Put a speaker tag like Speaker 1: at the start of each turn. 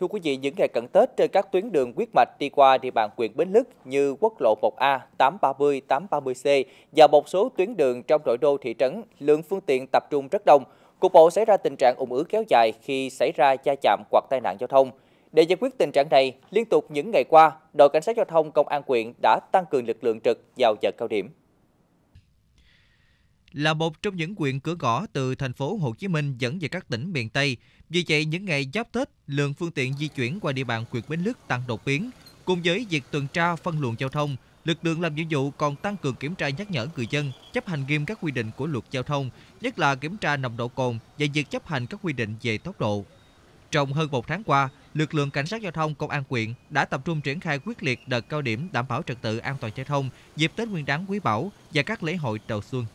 Speaker 1: Thưa quý vị, những ngày cận Tết trên các tuyến đường quyết mạch đi qua địa bàn huyện Bến Lức như quốc lộ 1A, 830, 830C và một số tuyến đường trong nội đô thị trấn, lượng phương tiện tập trung rất đông. Cục bộ xảy ra tình trạng ủng ứ kéo dài khi xảy ra va chạm hoặc tai nạn giao thông. Để giải quyết tình trạng này, liên tục những ngày qua, đội cảnh sát giao thông công an huyện đã tăng cường lực lượng trực vào giờ cao điểm là một trong những quyện cửa ngõ từ thành phố Hồ Chí Minh dẫn về các tỉnh miền Tây. Vì vậy, những ngày giáp Tết, lượng phương tiện di chuyển qua địa bàn huyện Bến Lức tăng đột biến. Cùng với việc tuần tra phân luồng giao thông, lực lượng làm nhiệm vụ còn tăng cường kiểm tra nhắc nhở người dân chấp hành nghiêm các quy định của luật giao thông, nhất là kiểm tra nồng độ cồn và việc chấp hành các quy định về tốc độ. Trong hơn một tháng qua, lực lượng cảnh sát giao thông công an quyện đã tập trung triển khai quyết liệt đợt cao điểm đảm bảo trật tự an toàn giao thông dịp Tết Nguyên đán Quý Mão và các lễ hội đầu xuân.